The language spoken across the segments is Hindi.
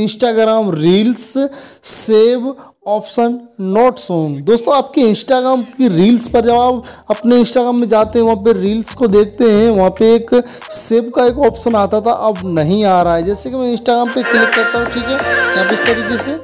Instagram reels save option not song दोस्तों आपके इंस्टाग्राम की रील्स पर जब आप अपने इंस्टाग्राम में जाते हैं वहाँ पे रील्स को देखते हैं वहाँ पे एक सेव का एक ऑप्शन आता था अब नहीं आ रहा है जैसे कि मैं इंस्टाग्राम पे क्लिक करता हूँ ठीक है आप इस तरीके से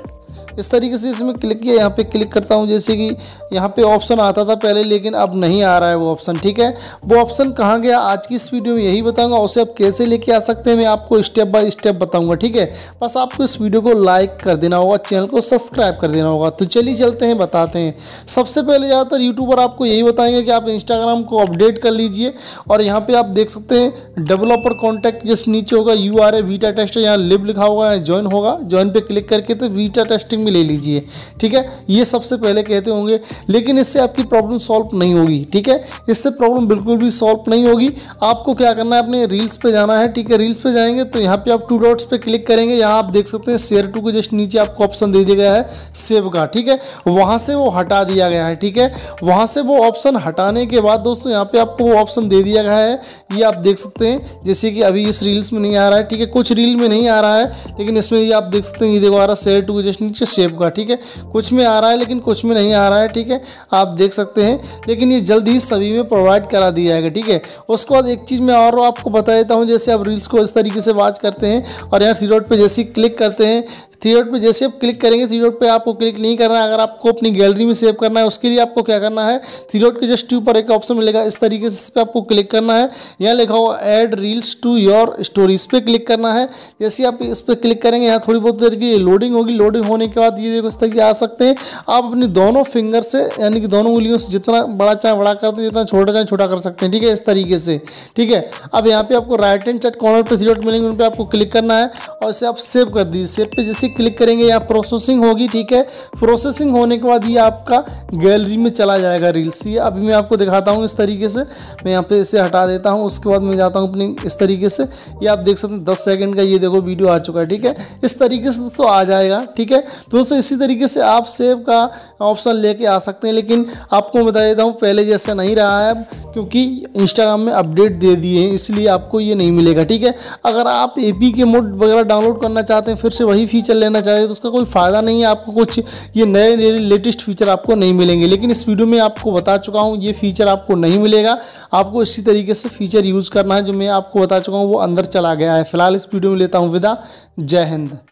इस तरीके से इसमें क्लिक किया यहाँ पे क्लिक करता हूँ जैसे कि यहाँ पे ऑप्शन आता था पहले लेकिन अब नहीं आ रहा है वो ऑप्शन ठीक है वो ऑप्शन कहाँ गया आज की इस वीडियो में यही बताऊँगा उसे आप कैसे लेके आ सकते हैं मैं आपको स्टेप बाय स्टेप बताऊँगा ठीक है बस आपको इस वीडियो को लाइक कर देना होगा चैनल को सब्सक्राइब कर देना होगा तो चलिए चलते हैं बताते हैं सबसे पहले ज़्यादातर यूट्यूबर आपको यही बताएंगे कि आप इंस्टाग्राम को अपडेट कर लीजिए और यहाँ पर आप देख सकते हैं डेवलपर कॉन्टैक्ट जिस नीचे होगा यू आर ए वीटा टेस्ट यहाँ लिव लिखा होगा ज्वाइन होगा ज्वाइन पर क्लिक करके तो वीटा टेस्टिंग में ले लीजिए ठीक है ये सबसे पहले कहते होंगे लेकिन इससे आपकी प्रॉब्लम सॉल्व नहीं होगी ठीक है इससे प्रॉब्लम बिल्कुल भी सॉल्व नहीं होगी आपको क्या करना है अपने रील्स पर जाना है ठीक है रील्स पर जाएंगे तो यहाँ पर आप टू डॉट्स पर क्लिक करेंगे यहाँ आप देख सकते हैं शेयर टू को जस्ट नीचे आपको ऑप्शन दे दिया गया है सेव का ठीक है वहाँ से वो हटा दिया गया है ठीक है वहाँ से वो ऑप्शन हटाने के बाद दोस्तों यहाँ पर आपको वो ऑप्शन दे दिया गया है ये आप देख सकते हैं जैसे कि अभी इस रील्स में नहीं आ रहा है ठीक है कुछ रील में नहीं आ रहा है लेकिन इसमें ये आप देख सकते हैं ये देखो आ रहा है शेयर टू जस्ट नीचे शेप का ठीक है कुछ में आ रहा है लेकिन कुछ में नहीं आ रहा है ठीक है आप देख सकते हैं लेकिन ये जल्द ही सभी में प्रोवाइड करा दिया जाएगा ठीक है उसके बाद एक चीज़ मैं और आपको बता देता हूँ जैसे आप रील्स को इस तरीके से वॉच करते हैं और यहाँ सीरोड पर जैसे क्लिक करते हैं थ्री डॉट पर जैसे आप क्लिक करेंगे थ्री डॉट पर आपको क्लिक नहीं करना है अगर आपको अपनी गैलरी में सेव करना है उसके लिए आपको क्या करना है थ्री डॉट के जस्ट ऊपर एक ऑप्शन मिलेगा इस तरीके से इस पर आपको क्लिक करना है यहाँ लिखा हुआ add reels to your story इस पर क्लिक करना है जैसे आप इस पर क्लिक करेंगे यहाँ थोड़ी बहुत देर की लोडिंग होगी लोडिंग होने के बाद ये देखो इस तरीके आ सकते हैं आप अपनी दोनों फिंगर से यानी कि दोनों उंगलियों से जितना बड़ा चाहे बड़ा कर दें जितना छोटा चाहे छोटा कर सकते हैं ठीक है इस तरीके से ठीक है अब यहाँ पे आपको राइट एंड चट कॉर्नर पर थ्री डॉट मिलेंगे उन पर आपको क्लिक करना है और इसे आप सेव कर दीजिए सेव पे जैसे क्लिक करेंगे यहाँ प्रोसेसिंग होगी ठीक है प्रोसेसिंग होने के बाद ये आपका गैलरी में चला जाएगा रील्स ये अभी मैं आपको दिखाता हूँ इस तरीके से मैं यहाँ पे इसे हटा देता हूँ उसके बाद मैं जाता हूँ अपनी इस तरीके से ये आप देख सकते हैं दस सेकेंड का ये देखो वीडियो आ चुका है ठीक है इस तरीके से दोस्तों आ जाएगा ठीक है दोस्तों इसी तरीके से आप सेव का ऑप्शन लेके आ सकते हैं लेकिन आपको बता देता हूँ पहले जैसा नहीं रहा है क्योंकि इंस्टाग्राम में अपडेट दे दिए हैं इसलिए आपको ये नहीं मिलेगा ठीक है अगर आप ए के मोड वगैरह डाउनलोड करना चाहते हैं फिर से वही फीचर लेना चाहते तो उसका कोई फ़ायदा नहीं है आपको कुछ ये नए लेटेस्ट फीचर आपको नहीं मिलेंगे लेकिन इस वीडियो में आपको बता चुका हूँ ये फीचर आपको नहीं मिलेगा आपको इसी तरीके से फीचर यूज़ करना है जो मैं आपको बता चुका हूँ वो अंदर चला गया है फिलहाल इस वीडियो में लेता हूँ विदा जय हिंद